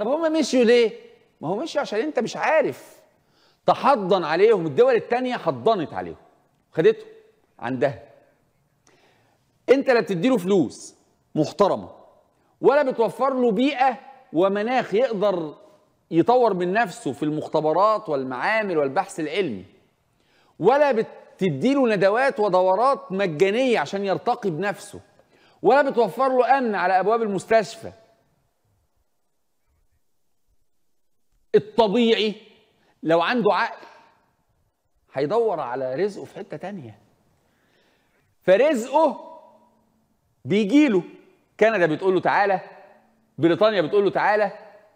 طب هم مشيوا ليه؟ ما هو مشيوا عشان انت مش عارف تحضن عليهم الدول الثانيه حضنت عليهم خدته عندها انت لا بتديله فلوس محترمه ولا بتوفر له بيئه ومناخ يقدر يطور من نفسه في المختبرات والمعامل والبحث العلمي ولا بتديله ندوات ودورات مجانيه عشان يرتقي بنفسه ولا بتوفر له امن على ابواب المستشفى الطبيعي لو عنده عقل هيدور على رزقه في حته تانية فرزقه بيجيله كندا بتقول له تعالى بريطانيا بتقول له تعالى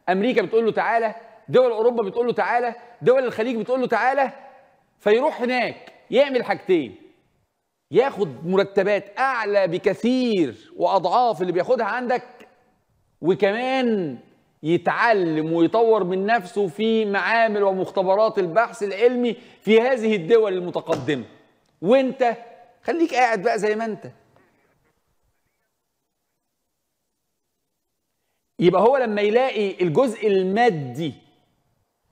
امريكا بتقول له تعالى دول اوروبا بتقول له تعالى دول الخليج بتقول له تعالى فيروح هناك يعمل حاجتين ياخد مرتبات اعلى بكثير واضعاف اللي بياخدها عندك وكمان يتعلم ويطور من نفسه في معامل ومختبرات البحث العلمي في هذه الدول المتقدمة وانت خليك قاعد بقى زي ما انت يبقى هو لما يلاقي الجزء المادي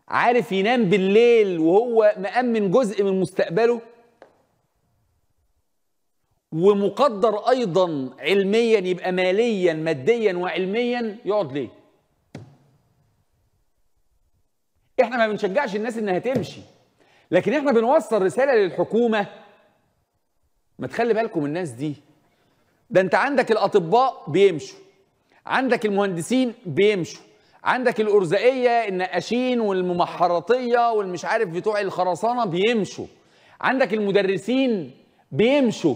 عارف ينام بالليل وهو مأمن جزء من مستقبله ومقدر أيضا علميا يبقى ماليا ماديا وعلميا يقعد ليه احنا ما بنشجعش الناس انها تمشي لكن احنا بنوصل رساله للحكومه ما تخلي بالكم الناس دي ده انت عندك الاطباء بيمشوا عندك المهندسين بيمشوا عندك الارزائيه النقاشين والممحرطيه والمش عارف بتوع الخرسانه بيمشوا عندك المدرسين بيمشوا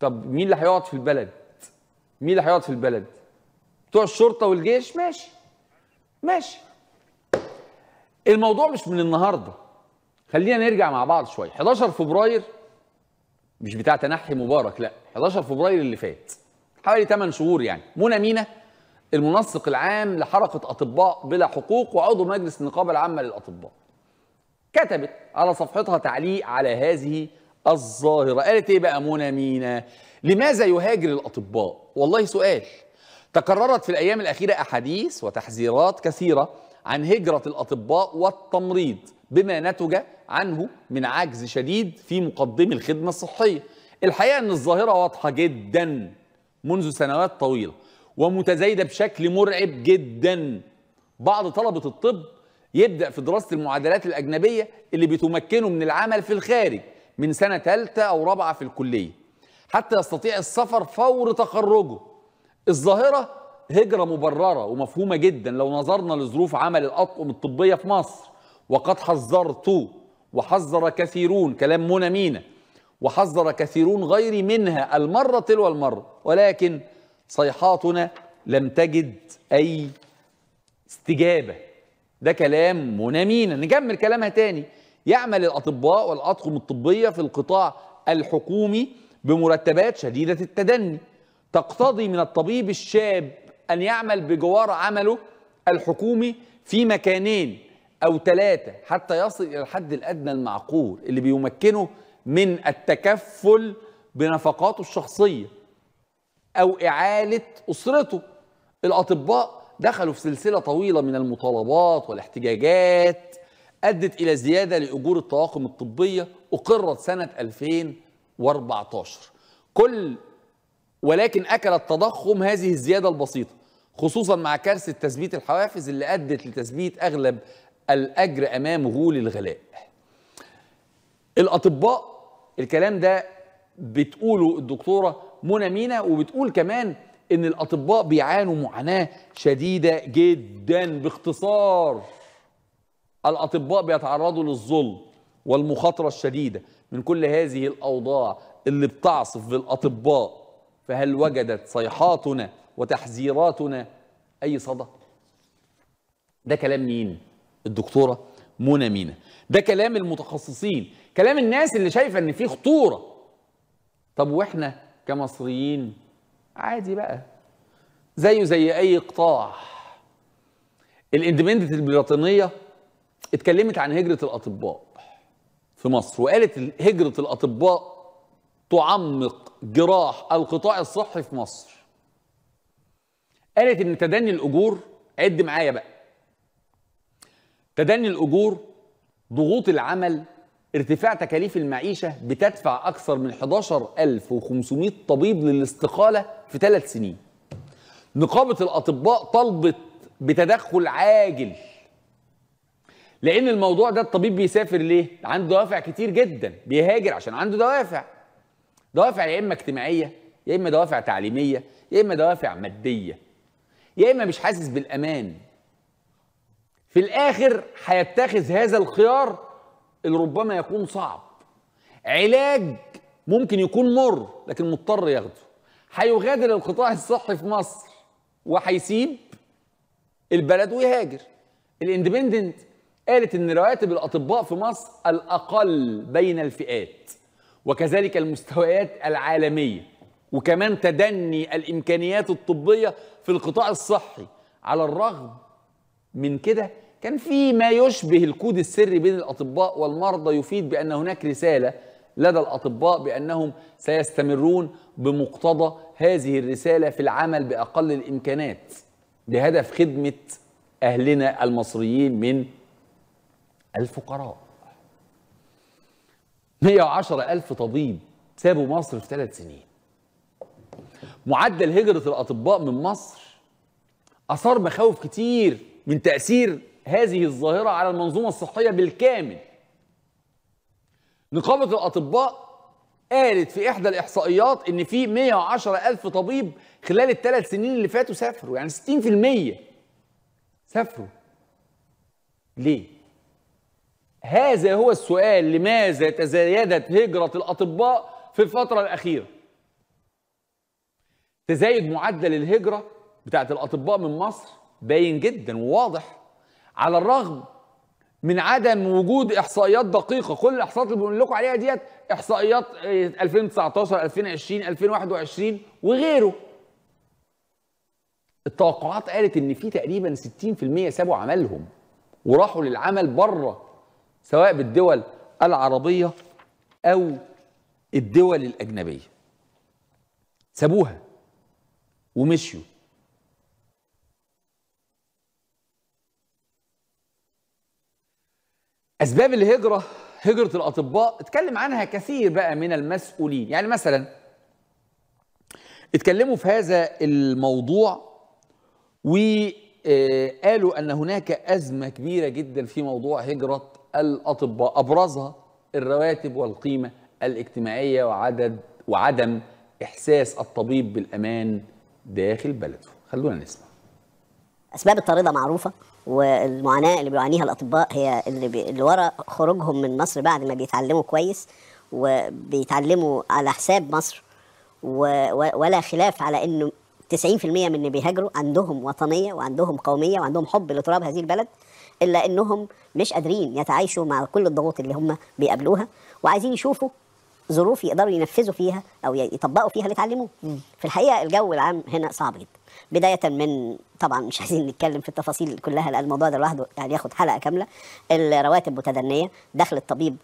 طب مين اللي هيقعد في البلد مين اللي هيقعد في البلد بتوع الشرطه والجيش ماشي ماشي الموضوع مش من النهارده خلينا نرجع مع بعض شويه 11 فبراير مش بتاع تنحي مبارك لا 11 فبراير اللي فات حوالي 8 شهور يعني منى مينا المنسق العام لحركه اطباء بلا حقوق وعضو مجلس النقابه العامه للاطباء كتبت على صفحتها تعليق على هذه الظاهره قالت ايه بقى منى مينا لماذا يهاجر الاطباء والله سؤال تكررت في الايام الاخيره احاديث وتحذيرات كثيره عن هجرة الأطباء والتمريض بما نتج عنه من عجز شديد في مقدمي الخدمة الصحية الحقيقة أن الظاهرة واضحة جدا منذ سنوات طويلة ومتزايدة بشكل مرعب جدا بعض طلبة الطب يبدأ في دراسة المعادلات الأجنبية اللي بتمكنه من العمل في الخارج من سنة ثالثة أو رابعة في الكلية حتى يستطيع السفر فور تخرجه الظاهرة هجرة مبررة ومفهومة جدا لو نظرنا لظروف عمل الأطقم الطبية في مصر وقد حذرت وحذر كثيرون كلام منى مينا وحذر كثيرون غيري منها المرة تلو المرة ولكن صيحاتنا لم تجد أي استجابة ده كلام منى مينا نكمل كلامها تاني يعمل الأطباء والأطقم الطبية في القطاع الحكومي بمرتبات شديدة التدني تقتضي من الطبيب الشاب أن يعمل بجوار عمله الحكومي في مكانين أو ثلاثة حتى يصل إلى الحد الأدنى المعقول اللي بيمكنه من التكفل بنفقاته الشخصية أو إعالة أسرته الأطباء دخلوا في سلسلة طويلة من المطالبات والاحتجاجات أدت إلى زيادة لأجور الطواقم الطبية أقرت سنة 2014 كل ولكن أكل التضخم هذه الزيادة البسيطة خصوصا مع كارثه تثبيت الحوافز اللي ادت لتثبيت اغلب الاجر امام غول الغلاء. الاطباء الكلام ده بتقوله الدكتوره منى مينا وبتقول كمان ان الاطباء بيعانوا معاناه شديده جدا باختصار الاطباء بيتعرضوا للظلم والمخاطره الشديده من كل هذه الاوضاع اللي بتعصف بالاطباء فهل وجدت صيحاتنا وتحذيراتنا اي صدى ده كلام مين الدكتوره منى مينا ده كلام المتخصصين كلام الناس اللي شايفه ان في خطوره طب واحنا كمصريين عادي بقى زيه زي اي قطاع الاندبندنت البريطانيه اتكلمت عن هجره الاطباء في مصر وقالت هجره الاطباء تعمق جراح القطاع الصحي في مصر قالت ان تدني الاجور عد معايا بقى تدني الاجور ضغوط العمل ارتفاع تكاليف المعيشة بتدفع أكثر من 11500 طبيب للاستقالة في ثلاث سنين نقابة الأطباء طلبت بتدخل عاجل لأن الموضوع ده الطبيب بيسافر ليه؟ عنده دوافع كتير جدا بيهاجر عشان عنده دوافع دوافع يا إما اجتماعية يا إما دوافع تعليمية يا إما دوافع مادية يا اما مش حاسس بالامان في الاخر هيتخذ هذا الخيار اللي ربما يكون صعب علاج ممكن يكون مر لكن مضطر ياخده هيغادر القطاع الصحي في مصر وهيسيب البلد ويهاجر الاندبندنت قالت ان رواتب الاطباء في مصر الاقل بين الفئات وكذلك المستويات العالميه وكمان تدني الامكانيات الطبيه في القطاع الصحي على الرغم من كده كان في ما يشبه الكود السري بين الاطباء والمرضى يفيد بان هناك رساله لدى الاطباء بانهم سيستمرون بمقتضى هذه الرساله في العمل باقل الامكانات بهدف خدمه اهلنا المصريين من الفقراء 110 ألف طبيب سابوا مصر في ثلاث سنين معدل هجرة الأطباء من مصر أثار مخاوف كتير من تأثير هذه الظاهرة على المنظومة الصحية بالكامل نقابة الأطباء قالت في إحدى الإحصائيات إن في 110 ألف طبيب خلال الثلاث سنين اللي فاتوا سافروا يعني 60% سافروا ليه؟ هذا هو السؤال لماذا تزايدت هجرة الأطباء في الفترة الأخيرة تزايد معدل الهجرة بتاعت الأطباء من مصر باين جدا وواضح على الرغم من عدم وجود احصائيات دقيقه كل الاحصائيات اللي بنقول لكم عليها ديت احصائيات 2019 2020 2021 وغيره التوقعات قالت ان في تقريبا 60% سابوا عملهم وراحوا للعمل بره سواء بالدول العربيه او الدول الاجنبيه سابوها ومشيوا اسباب الهجره هجره الاطباء اتكلم عنها كثير بقى من المسؤولين يعني مثلا اتكلموا في هذا الموضوع وقالوا آه، ان هناك ازمه كبيره جدا في موضوع هجره الاطباء ابرزها الرواتب والقيمه الاجتماعيه وعدد وعدم احساس الطبيب بالامان داخل بلده خلونا نسمع اسباب الطارده معروفه والمعاناه اللي بيعانيها الاطباء هي اللي, بي... اللي ورا خروجهم من مصر بعد ما بيتعلموا كويس وبيتعلموا على حساب مصر و... و... ولا خلاف على انه 90% من اللي بيهاجروا عندهم وطنيه وعندهم قوميه وعندهم حب لتراب هذه البلد الا انهم مش قادرين يتعايشوا مع كل الضغوط اللي هم بيقابلوها وعايزين يشوفوا ظروف يقدروا ينفذوا فيها او يطبقوا فيها اللي اتعلموه في الحقيقه الجو العام هنا صعب جدا بدايه من طبعا مش عايزين نتكلم في التفاصيل كلها لان الموضوع ده لوحده يعني ياخد حلقه كامله الرواتب متدنيه دخل الطبيب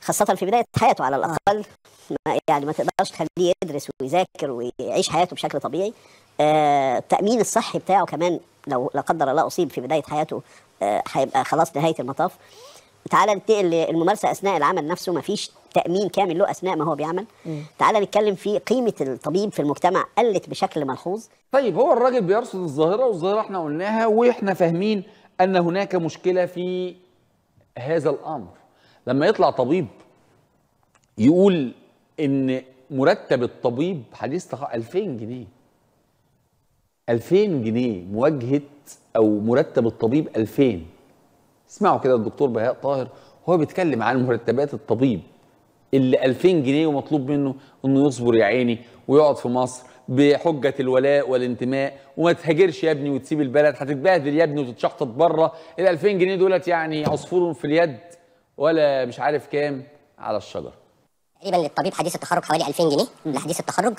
خاصه في بدايه حياته على الاقل يعني ما تقدرش تخليه يدرس ويذاكر ويعيش حياته بشكل طبيعي آه، التامين الصحي بتاعه كمان لو لا قدر الله اصيب في بدايه حياته آه، هيبقى خلاص نهايه المطاف تعالى ننتقل للممارسه اثناء العمل نفسه ما فيش تامين كامل له اثناء ما هو بيعمل م. تعال نتكلم في قيمه الطبيب في المجتمع قلت بشكل ملحوظ طيب هو الراجل بيرصد الظاهره والظاهره احنا قلناها واحنا فاهمين ان هناك مشكله في هذا الامر لما يطلع طبيب يقول ان مرتب الطبيب حديث 2000 جنيه 2000 جنيه مواجهه او مرتب الطبيب 2000 اسمعوا كده الدكتور بهاء طاهر هو بيتكلم عن مرتبات الطبيب اللي 2000 جنيه ومطلوب منه انه يصبر يا عيني ويقعد في مصر بحجة الولاء والانتماء وما تهاجرش يا ابني وتسيب البلد هتتبهدل يا ابني وتتشحطط بره ال 2000 جنيه دولت يعني عصفور في اليد ولا مش عارف كام على الشجر تقريبا للطبيب حديث التخرج حوالي 2000 جنيه لحديث التخرج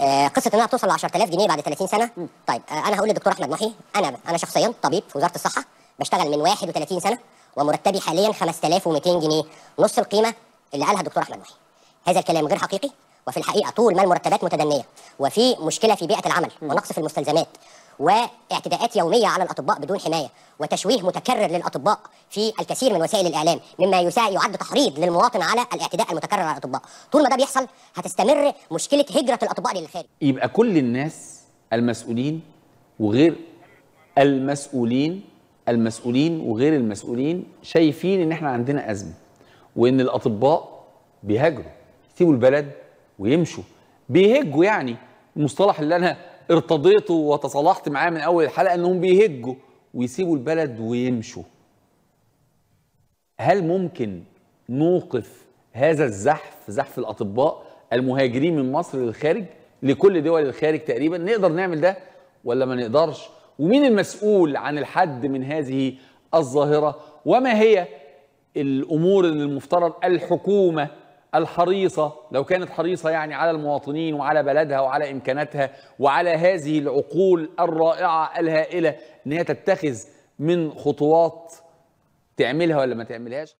آه قصه انها توصل ل 10000 جنيه بعد 30 سنه م. طيب آه انا هقول للدكتور احمد محي انا انا شخصيا طبيب في وزاره الصحه بشتغل من 31 سنه ومرتبي حاليا 5200 جنيه نص القيمه اللي قالها الدكتور احمد محي هذا الكلام غير حقيقي وفي الحقيقه طول ما المرتبات متدنيه وفي مشكله في بيئه العمل ونقص في المستلزمات واعتداءات يوميه على الاطباء بدون حمايه وتشويه متكرر للاطباء في الكثير من وسائل الاعلام مما يعد تحريض للمواطن على الاعتداء المتكرر على الاطباء طول ما ده بيحصل هتستمر مشكله هجره الاطباء للخارج يبقى كل الناس المسؤولين وغير المسؤولين المسؤولين وغير المسؤولين شايفين ان احنا عندنا ازمه وان الاطباء بيهاجروا يسيبوا البلد ويمشوا بيهجوا يعني المصطلح اللي انا ارتضيته وتصالحت معاه من اول الحلقه انهم بيهجوا ويسيبوا البلد ويمشوا هل ممكن نوقف هذا الزحف زحف الاطباء المهاجرين من مصر للخارج لكل دول الخارج تقريبا نقدر نعمل ده ولا ما نقدرش ومين المسؤول عن الحد من هذه الظاهره وما هي الامور اللي المفترض الحكومه الحريصه لو كانت حريصه يعني على المواطنين وعلى بلدها وعلى امكاناتها وعلى هذه العقول الرائعه الهائله ان هي تتخذ من خطوات تعملها ولا ما تعملهاش